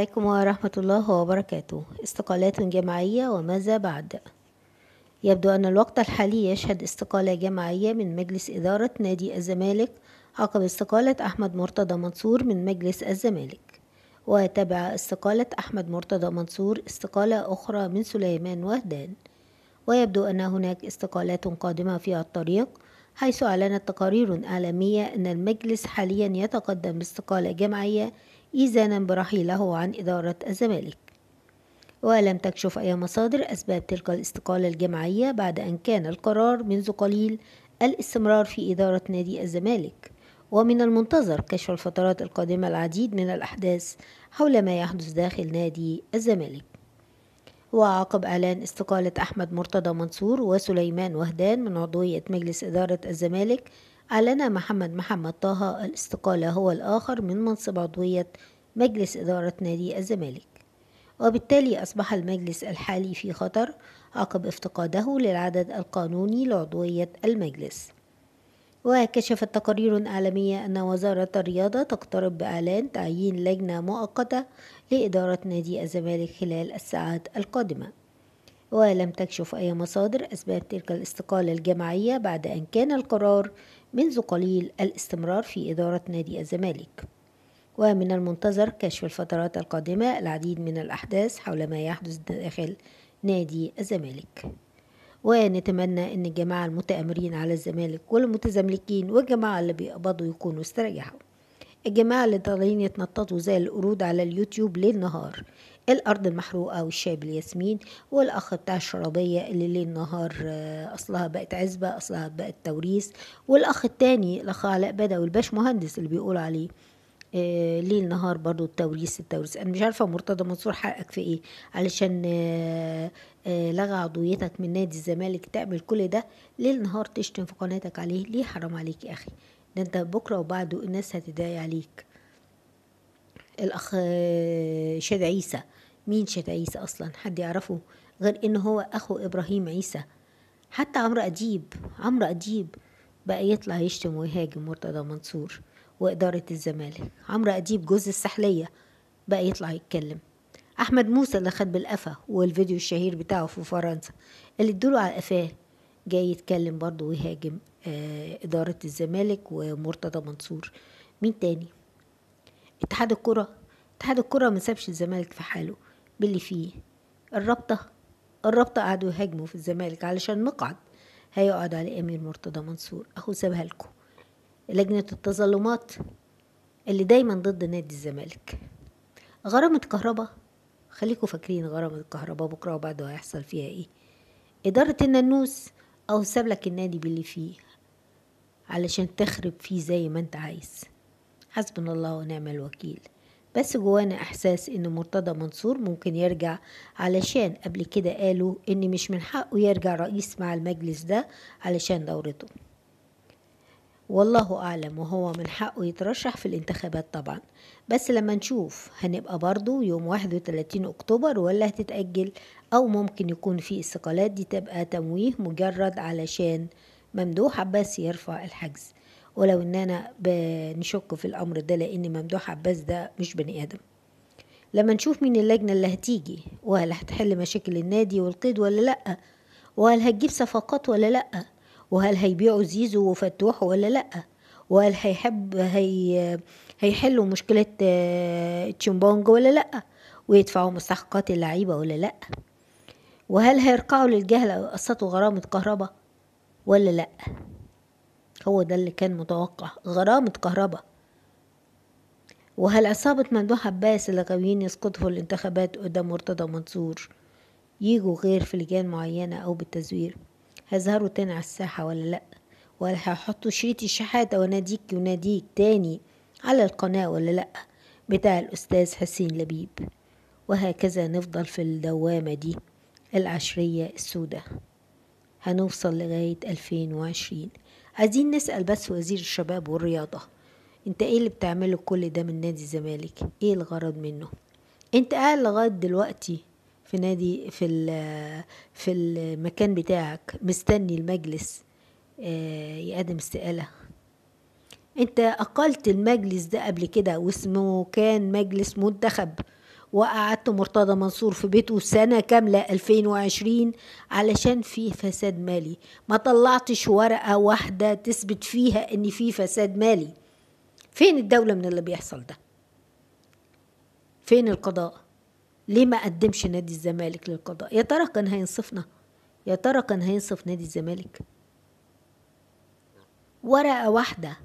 عليكم ورحمة الله وبركاته استقالات جماعية وماذا بعد؟ يبدو أن الوقت الحالي يشهد استقالة جماعية من مجلس إدارة نادي الزمالك عقب استقالة أحمد مرتضى منصور من مجلس الزمالك وتبع استقالة أحمد مرتضى منصور استقالة أخرى من سليمان وهدان ويبدو أن هناك استقالات قادمة في الطريق حيث أعلنت تقارير إعلامية أن المجلس حاليا يتقدم باستقالة جماعية إيزانا برحيله عن إدارة الزمالك ولم تكشف أي مصادر أسباب تلك الاستقالة الجماعية بعد أن كان القرار منذ قليل الاستمرار في إدارة نادي الزمالك ومن المنتظر كشف الفترات القادمة العديد من الأحداث حول ما يحدث داخل نادي الزمالك وعقب إعلان استقالة أحمد مرتضى منصور وسليمان وهدان من عضوية مجلس إدارة الزمالك أعلن محمد محمد طه الاستقالة هو الآخر من منصب عضوية مجلس إدارة نادي الزمالك وبالتالي أصبح المجلس الحالي في خطر عقب افتقاده للعدد القانوني لعضوية المجلس وكشفت تقارير إعلامية أن وزارة الرياضة تقترب بإعلان تعيين لجنة مؤقتة لإدارة نادي الزمالك خلال الساعات القادمة ولم تكشف أي مصادر أسباب تلك الاستقالة الجماعية بعد أن كان القرار منذ قليل الاستمرار في إدارة نادي الزمالك ومن المنتظر كشف الفترات القادمة العديد من الأحداث حول ما يحدث داخل نادي الزمالك ونتمنى ان الجماعة المتآمرين على الزمالك والمتزملكين والجماعة اللي بيقبضوا يكونوا استريحوا الجماعة اللي طالعين يتنططوا زي القرود على اليوتيوب ليل نهار الأرض المحروقة والشاي بالياسمين والأخ بتاع الشرابية اللي ليل نهار آه، أصلها بقت عزبة أصلها بقت توريث والأخ التاني الأخ علاء بدوي والباش مهندس اللي بيقول عليه آه، ليل نهار برضو التوريث التوريث انا مش عارفه مرتضى منصور حقك في ايه علشان آه، لغى عضويتك من نادي الزمالك تعمل كل ده ليل نهار تشتم في قناتك عليه ليه حرام عليك يا اخي ده انت بكره وبعده الناس هتضايق عليك الاخ آه، شاد عيسى مين شاد عيسى اصلا حد يعرفه غير ان هو اخو ابراهيم عيسى حتى عمرو اديب عمرو اديب بقى يطلع يشتم ويهاجم مرتضى منصور واداره الزمالك عمرو اديب جوز السحليه بقى يطلع يتكلم احمد موسى اللي خد بالقفا والفيديو الشهير بتاعه في فرنسا اللي ادوله على قفاه جاي يتكلم برضه ويهاجم آه، اداره الزمالك ومرتضى منصور مين تاني اتحاد الكرة اتحاد الكرة ما سابش الزمالك في حاله باللي فيه الرابطة الرابطة قعدوا يهاجموا في الزمالك علشان مقعد هيقعد على أمير مرتضى منصور أهو سابها لكم لجنة التظلمات اللي دايما ضد نادي الزمالك غرامة كهرباء خليكم فاكرين غرامة كهرباء بكرة وبعده هيحصل فيها ايه إدارة النانوس أو سابلك النادي باللي فيه علشان تخرب فيه زي ما انت عايز حسبنا الله ونعم الوكيل بس جوانا احساس ان مرتضى منصور ممكن يرجع علشان قبل كده قالوا ان مش من حقه يرجع رئيس مع المجلس ده علشان دورته والله أعلم وهو من حقه يترشح في الانتخابات طبعا بس لما نشوف هنبقى برضو يوم 31 أكتوبر ولا هتتأجل أو ممكن يكون في استقالات دي تبقى تمويه مجرد علشان ممدوح عباس يرفع الحجز ولو ان انا بنشك في الامر ده لان ممدوح عباس ده مش بني ادم لما نشوف مين اللجنه اللي هتيجي وهل هتحل مشاكل النادي والقيد ولا لا وهل هتجيب صفقات ولا لا وهل هيبيعوا زيزو وفتوح ولا لا وهل هيحب هي هيحلوا مشكلة آه، تشيمبونج ولا لأ ويدفعوا مستحقات اللعيبة ولا لأ وهل هيرقعوا للجهل أو يقسطوا غرامة كهرباء ولا لأ هو ده اللي كان متوقع غرامة كهرباء وهل عصابة ممدوح عباس اللي غاويين يسقطوا الانتخابات قدام مرتضى منصور يجوا غير في لجان معينة أو بالتزوير هيظهروا تاني على الساحة ولا لأ ولا هيحطوا شريط الشحاتة وناديك يناديك تاني على القناة ولا لأ بتاع الأستاذ حسين لبيب وهكذا نفضل في الدوامة دي العشرية السوداء هنوصل لغاية 2020 عايزين نسأل بس وزير الشباب والرياضة انت ايه اللي بتعمله كل ده من نادي الزمالك ايه الغرض منه انت قاعد لغايه دلوقتي في نادي في في المكان بتاعك مستني المجلس آه، يقدم استقاله انت اقلت المجلس ده قبل كده واسمه كان مجلس منتخب وقعدت مرتضى منصور في بيته سنة كاملة 2020 علشان في فساد مالي ما طلعتش ورقة واحدة تثبت فيها ان في فساد مالي فين الدولة من اللي بيحصل ده فين القضاء ليه ما قدمش نادي الزمالك للقضاء يا ترى كان هينصفنا يا ترى كان هينصف نادي الزمالك ورقة واحدة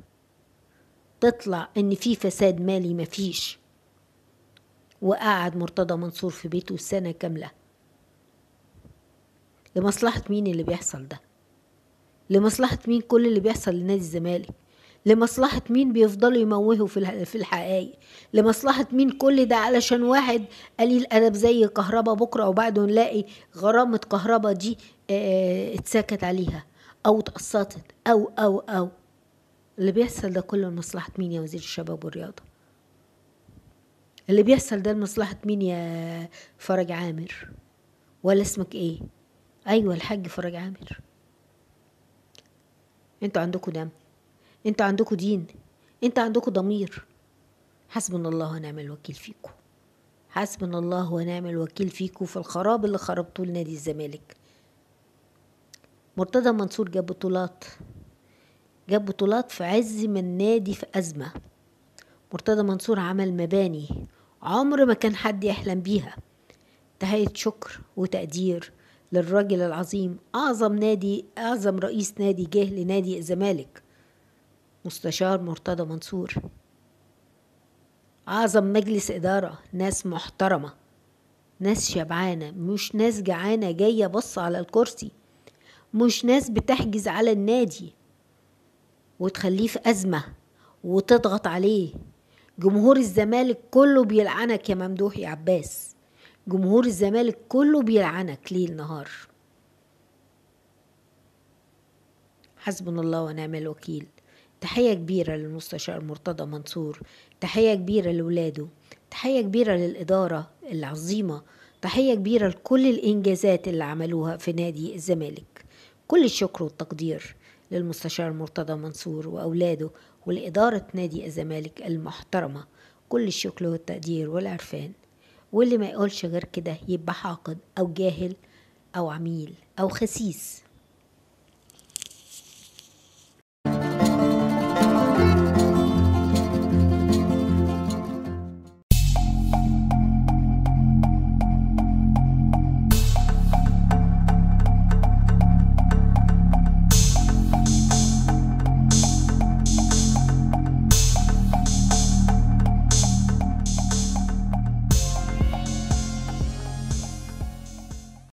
تطلع ان في فساد مالي مفيش وقعد مرتضى منصور في بيته سنة كاملة لمصلحة مين اللي بيحصل ده لمصلحة مين كل اللي بيحصل لنادي الزمالك لمصلحة مين بيفضلوا يموهوا في الحقائق لمصلحة مين كل ده علشان واحد قليل أدب زي كهربا بكرة وبعده نلاقي غرامة كهربا دي اه عليها أو اتقسطت أو أو أو اللي بيحصل ده كله لمصلحة مين يا وزير الشباب والرياضة اللي بيحصل ده لمصلحة مين يا فرج عامر ولا اسمك ايه ايوه الحاج فرج عامر انتوا عندكوا دم انتوا عندكوا دين انتوا عندكوا ضمير حسبنا الله ونعم الوكيل فيكم حسبنا الله ونعم الوكيل فيكم في الخراب اللي خربتوه لنادي الزمالك مرتضى منصور جاب بطولات جاب بطولات في عز ما النادي في أزمة مرتضى منصور عمل مباني عمر ما كان حد يحلم بيها تهيئة شكر وتقدير للراجل العظيم أعظم نادي أعظم رئيس نادي جه لنادي الزمالك مستشار مرتضى منصور أعظم مجلس إدارة ناس محترمة ناس شبعانة مش ناس جعانة جاية بص على الكرسي مش ناس بتحجز على النادي وتخليه في أزمة وتضغط عليه جمهور الزمالك كله بيلعنك يا ممدوح يا عباس جمهور الزمالك كله بيلعنك ليل نهار حسبنا الله ونعم الوكيل تحية كبيرة للمستشار مرتضى منصور تحية كبيرة لولاده تحية كبيرة للإدارة العظيمة تحية كبيرة لكل الإنجازات اللي عملوها في نادي الزمالك كل الشكر والتقدير للمستشار مرتضى منصور وأولاده ولإدارة نادي الزمالك المحترمة كل الشكر والتقدير والعرفان واللي ما يقولش غير كده يبقى حاقد أو جاهل أو عميل أو خسيس